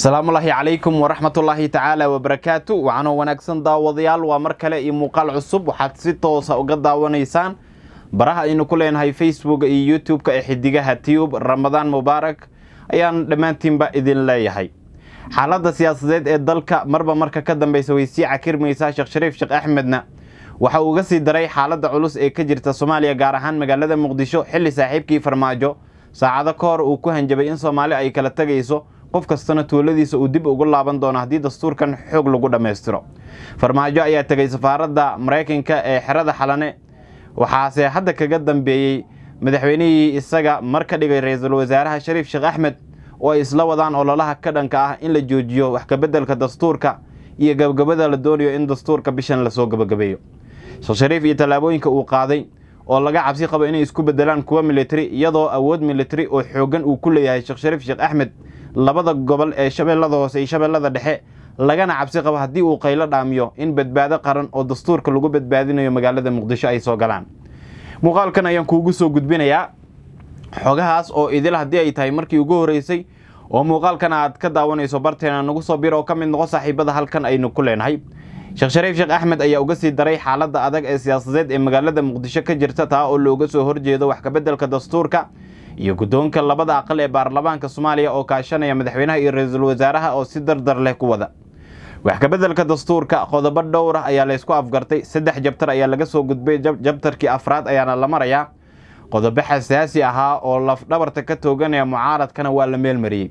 asalaamu asalaamullaahi calaykum waraxmatullaahi tacaala wabarakaatu wacanoo wanaagsan daawadayaal waa mar kale iyo muuqaal cusub waxaad si toosa ah uga daawanaysaan baraha aynu ku leenahay facebook iyo youtube-ka ee xidigaha tiyub ramadaan mubaarak ayaan dhammaantiinba idin leeyahay xaaladda siyaasadeed ee dalka marba marka ka dambaysa way sii cakirmaysaa sheekh shariif sheekh axmedna waxa uu uga sii daray xaaladda culus ee ka jirta soomaaliya gaar ahaan magaalada muqdisho xilli saaxiibkii farmaajo saacado ka hor uu ku hanjabay in soomaali ay kala tegayso qof kastana tuuladiisa uu dib ugu laaban doono haddii dastuurkan xoog lagu dhammaystiro farmaajo ayaa tegay safaaradda maraykanka ee xerada xalane waxaase hadda kaga dambeeyey madaxweynihii isaga mar ka dhigay ra-iisul wasaaraha shariif sheekh axmed oo ay isla wadaan ololaha ka dhanka ah in la joojiyo wax kabeddelka dastuurka iyo gabagabada la doonayo in dastuurka bishan lasoo gabagabeeyo sheekh shariif iyo tallaabooyinka uu qaaday oo laga cabsi qabo inay isku beddelaan kuwa militari iyadoo awood militari oo xooggan uu ku leeyahay sheekh shariif sheekh axmed labada gobol ee shabeellada hoose iyo shabeellada dhexe lagana cabsi qabo haddii uu qaylo dhaamiyo in badbaado qaran oo dastuurka lagu badbaadinayo magaalada muqdisho ay soo galaan muuqaalkan ayaan kuugu soo gudbinayaa xogahaas oo idil haddii ay tahay markii ugu horreysay oo muuqaalkan aad ka daawanayso barteena nagu soo bir oo ka mid noqo saaxiibada halkan aynu ku leenahay sheekh shariif sheekh axmed ayaa uga sii daray xaaladda adag ee siyaasadeed ee magaalada muqdisho ka jirta taa oo looga soo horjeedo wax kabeddelka dastuurka iyo guddoonka labada aqal ee baarlamaanka soomaaliya oo kaashanaya madaxweynaha iyo ra-iisul wasaaraha oo si dardar leh ku wada wax kabeddelka dastuurka qodobo dhowr ah ayaa laysku afgartay saddex jabtar ayaa laga soo gudbay jabtarkii afraad ayaana la marayaa qodobo xasaasi ahaa oo lafdhabarta ka tooganaya mucaaradkana waa la meelmariyey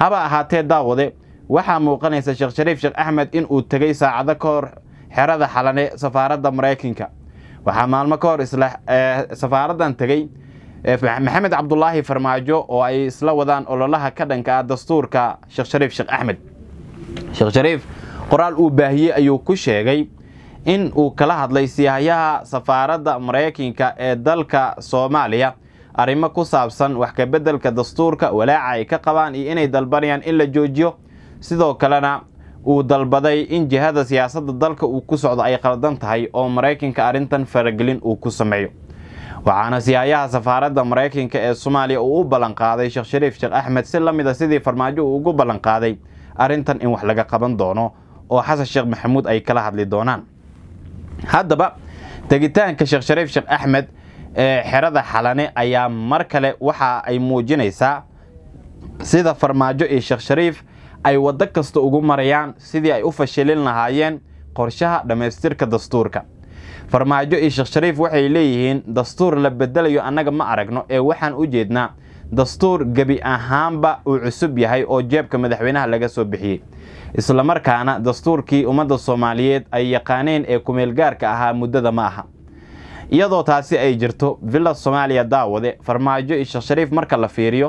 haba ahaatee daawade waxaa muuqanaysa sheekh shariif sheekh axmed in uu tegay saacado ka hor xerada xalane safaaradda maraykanka waxaa maalmo ka hor isla eh, safaaraddan tegey maxamed cabdulaahi farmaajo oo ay isla wadaan ololaha ka dhanka ah dastuurka sheekh shariif sheekh axmed sheekh shariif qoraal uu baahiyey ayuu ku sheegay in uu kala hadlay siyahayaha safaaradda maraykanka ee dalka soomaaliya arrimo ku saabsan wax ka beddelka dastuurka walaaca ay ka qabaan iyo inay dalbanayaan in la joojiyo sidoo kalena uu dalbaday in jihada siyaasadda dalka uu ku socdo ay qaldan tahay oo maraykanka arrintan faragelin uu ku sameeyo waxaana siyaayaha safaaradda maraykanka ee soomaaliya uu u ballanqaaday sheekh shariif sheekh axmed si la mid a sidii farmaajo uu ugu ballanqaaday arrintan in wax laga qaban doono oo xasan sheekh maxamuud ay kala hadli doonaan haddaba tegitaanka sheekh shariif sheekh axmed ee xerada xalane ayaa mar kale waxa ay muujinaysaa sida farmaajo iyo sheekh shariif ay waddo kasta ugu marayaan sidii ay u fashilin lahaayeen qorshaha dhammaystirka dastuurka farmaajo iyo sheekh shariif waxay leeyihiin dastuur la bedelayo annaga ma aragno ee waxaan u jeednaa dastuur gebi ahaanba uu cusub yahay oo jeebka madaxweynaha laga soo bixiyey islamarkaana dastuurkii ummadda soomaaliyeed ay yaqaaneen ee kumeelgaarka ahaa muddada ma aha iyadoo taasi ay jirto villa soomaaliya daawade farmaajo iyo sheekh shariif marka la fiiriyo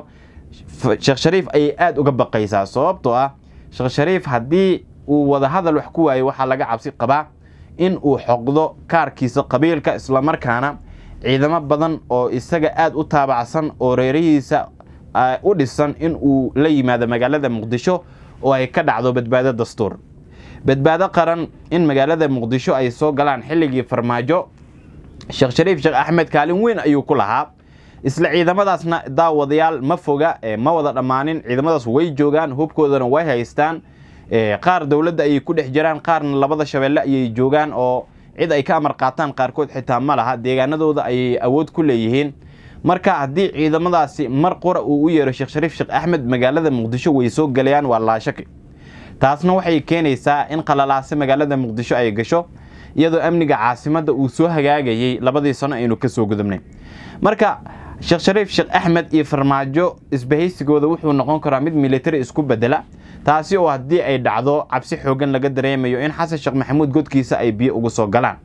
sheekh shariif ayay aad uga baqaysaa sababtoo ah sheekh shariif haddii uu wadahadal wax ku waayo waxaa laga cabsi qabaa in uu xoqdo kaarkiisa qabiilka isla markaana ciidamo badan oo isaga aad u taabacsan oo reerihiisa ah, u dhisan in uu la yimaado magaalada muqdisho oo ay ka dhacdo badbaado dastuur badbaado qaran in magaalada muqdisho ay soo galaan xilligii farmaajo sheekh shariif sheekh axmed kaalin weyn ayuu ku lahaa isla ciidamadaasna daawadayaal ma foga ee eh, ma wada dhammaanin ciidamadaas way joogaan hubkoodana way haystaan Eh, qaar dowladda ayay ku dhex jiraan qaarna labada shabeelle ayay joogaan oo cid ay ka amar qaataan qaarkood xitaa ma laha deegaanadooda ayay awood ku leeyihiin marka haddii ciidamadaasi mar qura uu u yeero sheekh shariif sheekh axmed magaalada muqdisho way soo gelayaan waa laashaki taasna waxay keenaysaa in qalalaase magaalada muqdisho ay gasho iyadoo amniga caasimadda uu soo hagaagayay labadii sano aynu ka soo gudubnay marka sheekh shariif sheekh axmed iyo farmaajo isbahaysigooda wuxuu noqon karaa mid militari isku bedela taasi oo haddii ay dhacdo cabsi xoogan laga dareemayo in xasan sheekh maxamuud godkiisa ay biyo ugu soo galaan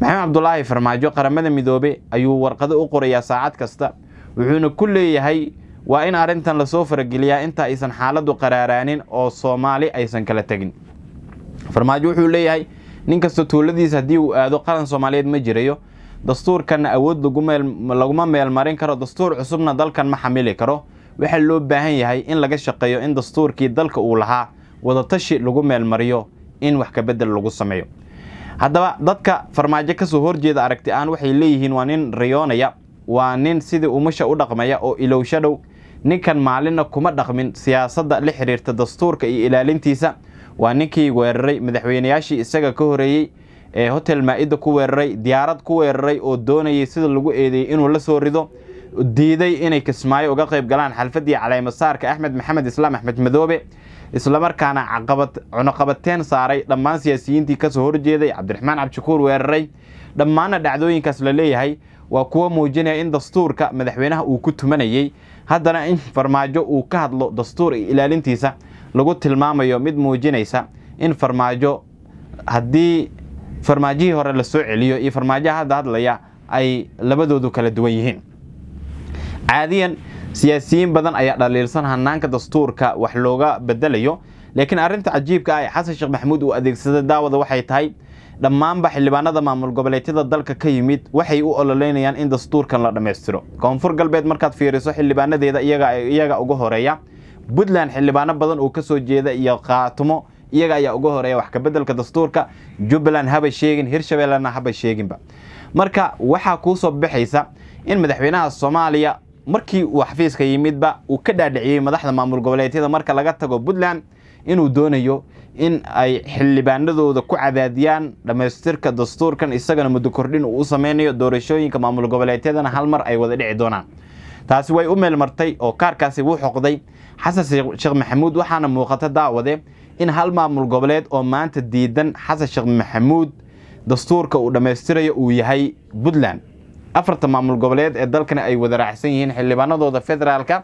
maxamed cabdulaahi farmaajo qaramada midoobe ayuu warqado u qorayaa saacad kasta wuxuuna ku leeyahay waa in arrintan lasoo farageliyaa inta aysan xaaladdu qaraaraanin oo soomaali aysan kala tegin farmaajo wuxuu leeyahay nin kasta tuuladiisa haddii uu aado qaran soomaaliyeed ma jirayo dastuurkanna awood laguma meelmarin karo dastuur cusubna dalkan ma xamili karo waxaa loo baahan yahay in laga shaqeeyo in dastuurkii dalka uu lahaa wadatashi lagu meelmariyo in wax kabedel lagu sameeyo haddaba dadka farmaajo kasoo horjeeda aragti ahaan waxay leeyihiin waa nin riyoonaya waa nin sidii umusha u dhaqmaya oo ilowshadhow ninkan maalinna kuma dhaqmin siyaasadda la xiriirta dastuurka iyo ilaalintiisa waa ninkii weeraray madaxweynayaashii isaga ka horeeyey ee hotel maa ku weeraray diyaarad ku weeraray oo doonayay sida lagu eedeeyey inuu la soo rido diiday inay kismaayo uga qayb galaan xalfaddii caleemasaarka axmed maxamed islaam axmed madoobe islamarkaana caqabad cunuqabateen saaray dhammaan siyaasiyiintii kasoo horjeeday cabdiraxmaan cabdishakuur weeraray dhammaanna dhacdooyinkaas la leeyahay waa kuwo muujinaya in dastuurka madaxweynaha uu ku tumanayey haddana in farmaajo uu ka hadlo dastuur iyo ilaalintiisa lagu tilmaamayo mid muujinaysa in farmaajo haddii farmaajihii hore lasoo celiyo iyo farmaajaha hadda hadlaya ay labadoodu kala duwan yihiin caadiyan siyaasiyiin badan ayaa dhaliilsan hanaanka dastuurka wax looga bedelayo laakiin arrinta cajiibka ah ee xasan sheekh maxamuud uu adeegsaday daawada waxay tahay dhammaanba xildhibaanada maamul goboleedyada dalka ka yimid waxay u ololeynayaan in dastuurkan la dhammaystiro koonfur galbeed markaad fiiriso xildhibaanadeeda iyaga ugu horeeya puntland xildhibaano badan oo ka soo jeeda iyo kaatumo iyaga ayaa uga horeeya wax kabedelka dastuurka jubbaland haba sheegin hirshabeellena haba sheeginba marka waxaa kuusoo baxaysa in madaxweynaha soomaaliya markii uu xafiiska yimidba uu ka dhaadhiciyey madaxda maamul goboleedyada marka laga tago puntland inuu doonayo in ay xildhibaanadooda ku cadaadiyaan dhammaystirka dastuurkan isagana muddo kordhin uu u sameynayo doorashooyinka maamul goboleedyadana hal mar ay wada dhici doonaan taasi way u meelmartay oo kaarkaasi wuu xoqday xasan sheekh maxamuud waxaana muuqata daawade in hal maamul goboleed oo maanta diidan xasan sheekh maxamuud dastuurka uu dhammaystirayo uu yahay puntland afarta maamul goboleed ee dalkana ay wada raacsan yihiin xildhibaanadooda federaalka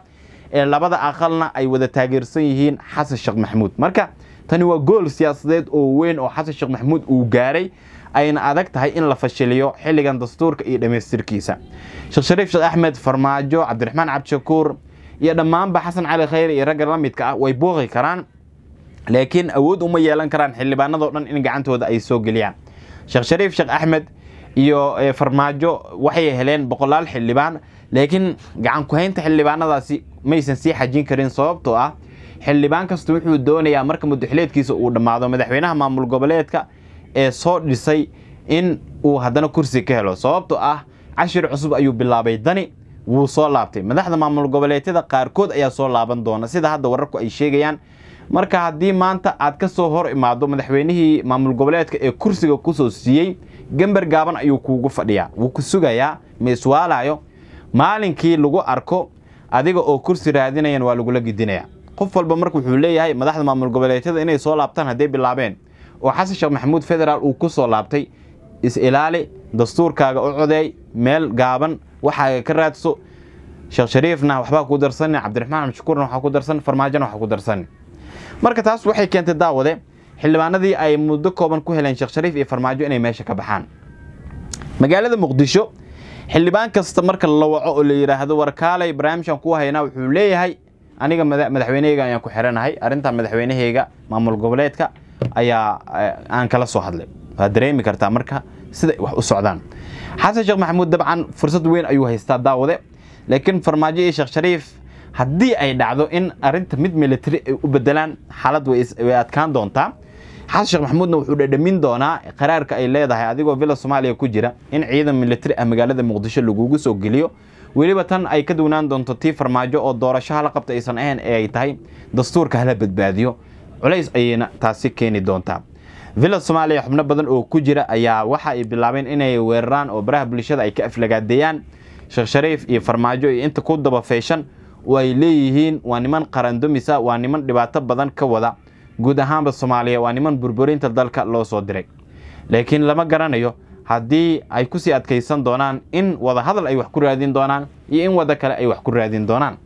ee labada aqalna ay wada taageersan yihiin xasan sheekh maxamuud marka tani waa gool siyaasadeed oo weyn oo xasan sheekh maxamuud uu gaaray ayna adag tahay in la fashiliyo xilligan dastuurka iyo dhammaystirkiisa sheekh shariif sheekh axmed farmaajo cabdiraxmaan cabdishakuur iyo dhammaanba xasan cali khayre iyo ragga la midka ah way booqi karaan laakiin awood uma yeelan karaan xildhibaanadoo dhan in gacantooda ay soo geliyaan sheekh shariif sheekh axmed iyo eh, farmaajo waxay heleen boqolaal xildhibaan laakiin gacan ku-haynta xildhibaanadaasi maysan sii xajin karin sababtoo ah xildhibaan kasta wuxuu doonayaa marka mudaxileedkiisa uu dhammaado madaxweynaha maamul goboleedka ee soo dhisay in uu haddana kursi ka helo sababtoo ah cashir cusub ayuu bilaabay dani wuu soo laabtay madaxda maamul goboleedyada qaarkood ayaa soo laaban doona sida hadda wararku ay sheegayaan marka haddii maanta aad ka soo hor imaado madaxweynihii maamul goboleedka ee kursiga kusoo siiyey gember gaaban ayuu kuugu fadhiyaa wuu ku sugayaa meeswaalayo maalinkii lagu arko adiga oo kursi raadinayan waa lagula gidinayaa qof walba marka wuxuu leeyahay madaxda maamul goboleedyada inay soo laabtaan hadday bilaabeen oo xasan sheekh maxamuud federaal uu ku soo laabtay is-ilaali dastuurkaaga u codeey meel gaaban waxaaga ka raadso sheekh shariifna waxbaa ku darsan cabdiraxmaan axmed shukuurna waxaa ku darsan farmaajona waxaa ku darsan marka taas waxay keentay daawade xildhibaanadii ay muddo kooban ku heleen sheekh shariif iyo farmaajo inay meesha ka baxaan magaalada muqdisho xildhibaan kasta marka la waco oo la yidhaahdo warkaalay barnaamijkan kuu haynaa wuxuu leeyahay aniga madaxweynaheyga ayaan ku xiranahay arrinta madaxweynahayga maamul goboleedka ayaa eh, aan kala soo hadlay waad dareemi kartaa marka sida wax u socdaan xasan sheekh maxamuud dabcan fursad weyn ayuu haystaa daawade laakiin farmaajo iyo sheekh shariif haddii ay dhacdo in arinta mid militari ay u bedelaan xaalad way adkaan doontaa xasan sheekh maxamuudna wuxuu dhadhamin doonaa qaraarka ay leedahay adigoo villa soomaaliya ku jira in ciidan military ah magaalada muqdisho lagugu soo geliyo weliba tan ay ka duwanaan doonto tii farmaajo oo doorashaha la qabta aysan ahayn ee ay tahay dastuurka hala badbaadiyo culays ayayna taasi keeni doontaa villa soomaaliya xubno badan oo ku jira ayaa waxa ay bilaabeen inay weeraraan oo baraha bulshada ay ka aflagaadeeyaan sheekh shariif iyo farmaajo iyo inta ku daba feeshan waay leeyihiin waa niman qarandumisa waa niman dhibaato badan ka wada guud ahaanba soomaaliya waa niman burburinta dalka loo soo diray laakiin lama garanayo haddii ay ku sii adkaysan doonaan in wadahadal ay wax ku raadin doonaan iyo in wada kale ay wax ku raadin doonaan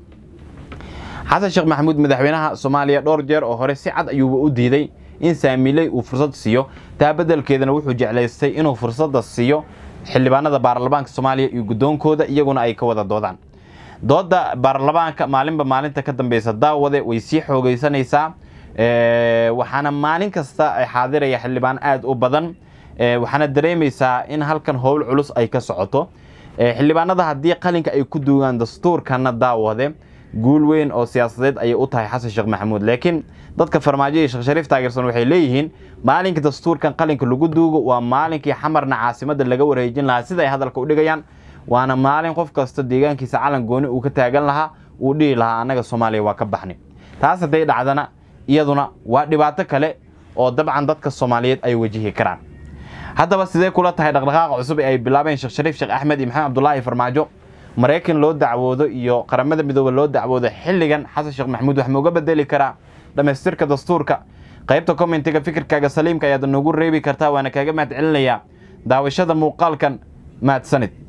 xasan sheekh maxamuud madaxweynaha soomaaliya dhowr jeer oo hore si cad ayuuba u diiday in saamiley uu fursad siiyo taa beddelkeedana wuxuu jeclaystay inuu fursadda siiyo xildhibaanada baarlamaanka soomaaliya iyo guddoonkooda iyaguna ay ka wada doodaan dooda baarlamaanka maalinba maalinta ka dambeysa daawade way sii xoogeysanaysaa waxaana maalin kasta ay xaadiraya xildhibaan aada u badan waxaana dareemaysaa in halkan howl culus ay ka socoto xildhibaanada haddii qalinka ay ku duugaan dastuurkana daawade guul weyn oo siyaasadeed ayay u tahay xasan sheekh maxamuud laakiin dadka farmaajo iyo sheekh shariif taageersan waxay leeyihiin maalinka dastuurkan qalinka lagu duugo waa maalinkii xamarna caasimadda laga wareejin lahaa sida ay hadalka u dhigayaan waana maalin qof kasta deegaankiisa calan gooni uu ka taagan lahaa uu dhihi lahaa annaga soomaaliya waa ka baxnay taas hadday dhacdana iyaduna waa dhibaato kale oo dabcan dadka soomaaliyeed ay wajihi karaan haddaba sidee kula tahay dhaqdhaqaaqa cusub ee ay bilaabeen sheekh shariif sheekh axmed iyo maxamed abdulaahi farmaajo maraykan loo dacwoodo iyo qaramada midoobe loo dacwoodo xilligan xasan sheekh maxamuud wax ma uga bedeli karaa dhammaystirka dastuurka qaybta kommentiga fikirkaaga saliimka ayaad noogu reebi kartaa waana kaaga mahad celinayaa daawashada muuqaalkan mahadsanid